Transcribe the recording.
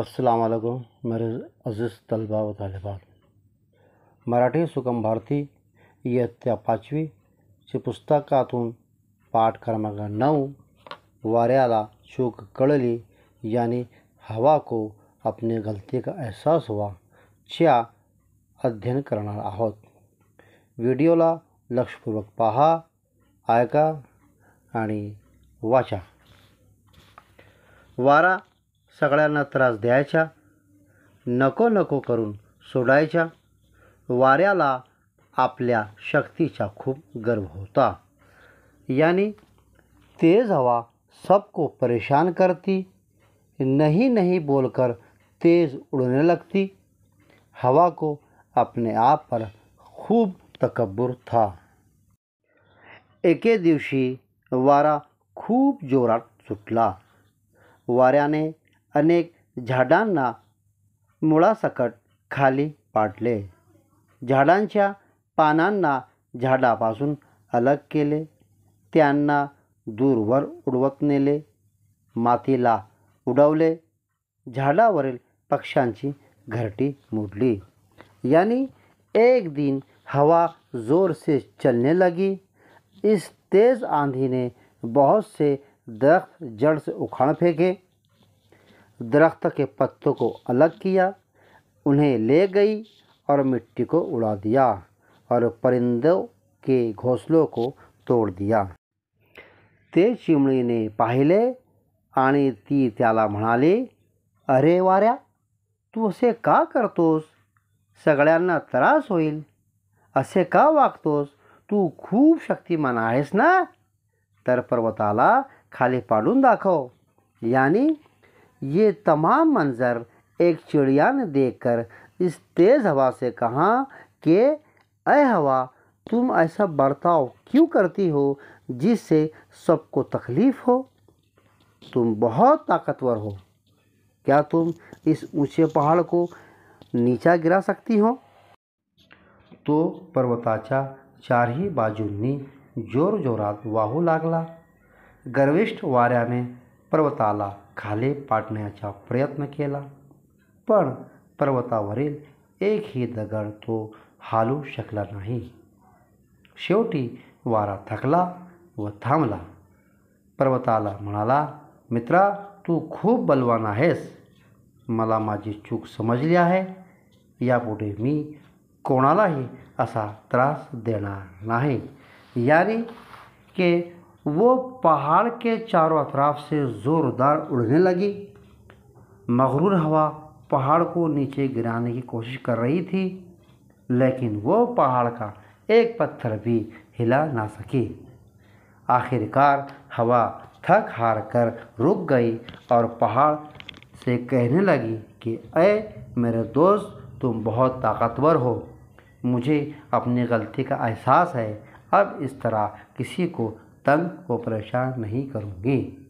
असलकुम मेरे अज़ीज़ तलबा व तलबात मराठी सुगम भारती इयत्ता पाचवी ची पुस्तकातून पाठ क्रमांक नऊ वाऱ्याला चूक कळली याने हवा को अपने गलती का एहसास हुआ च्या अध्ययन करणार आहोत व्हिडिओला लक्षपूर्वक पहा ऐका आणि वाचा वारा सगळ्यांना त्रास द्यायच्या नको नको करून सोडायच्या वाऱ्याला आपल्या शक्तीचा खूप गर्व होता यानी तेज़ हवा सबको परेशान करती नहीं नहीं बोलकर तेज़ उड़ने लगती हवा को अपने आप पर खूब तकबर था एके दिवसी वारा खूब जोरात सुटला वाऱ्याने अनेक झाडांना मुळासकट खाली पाडले झाडांच्या पानांना झाडापासून अलग केले त्यांना दूरवर उडवत नेले मातीला उडवले झाडावरील पक्षांची घरटी मोडली यानी एक दिन हवा ज़ोर से चलने लगी इस तेज़ आंधी ने बहुत से दरख्त जड़ से उखाड़ फेंके दरख्त के पत्तों को अलग किया उन्हें ले गई और मिट्टी को उड़ा दिया और परिंदों के घोंसलों को तोड़ दिया ते ने पहले आने ती त्याला म्हणाली अरे वाऱ्या तू असे का करतोस सगळ्यांना त्रास होईल असे का वागतोस तू खूप शक्तिमान आहेस ना तर पर्वताला खाली पाडून दाखव यानी ये तमाम मंज़र एक चिड़िया ने देखकर इस तेज़ हवा से कहा कि अय हवा तुम ऐसा बर्ताव क्यों करती हो जिससे सबको तकलीफ़ हो तुम बहुत ताकतवर हो क्या तुम इस ऊंचे पहाड़ को नीचा गिरा सकती हो तो पर्वताचा चार ही बाजू ने जोर जोरात वाहू लागला गर्विष्ठ ने पर्वताला खाली पाडण्याचा प्रयत्न केला पण पर्वतावरील एकही दगड तो हालू शकला नाही शेवटी वारा थकला व थांबला पर्वताला म्हणाला मित्रा तू खूप बलवान आहेस मला माझी चूक समजली आहे यापुढे मी कोणालाही असा त्रास देणार नाही याने के वो पहाड़ के चारों अतराफ से ज़ोरदार उड़ने लगी मगरूर हवा पहाड़ को नीचे गिराने की कोशिश कर रही थी लेकिन वो पहाड़ का एक पत्थर भी हिला ना सकी आखिरकार हवा थक हार कर रुक गई और पहाड़ से कहने लगी कि अय मेरे दोस्त तुम बहुत ताकतवर हो मुझे अपनी गलती का एहसास है अब इस तरह किसी को तंग को परेशान नहीं करूँगी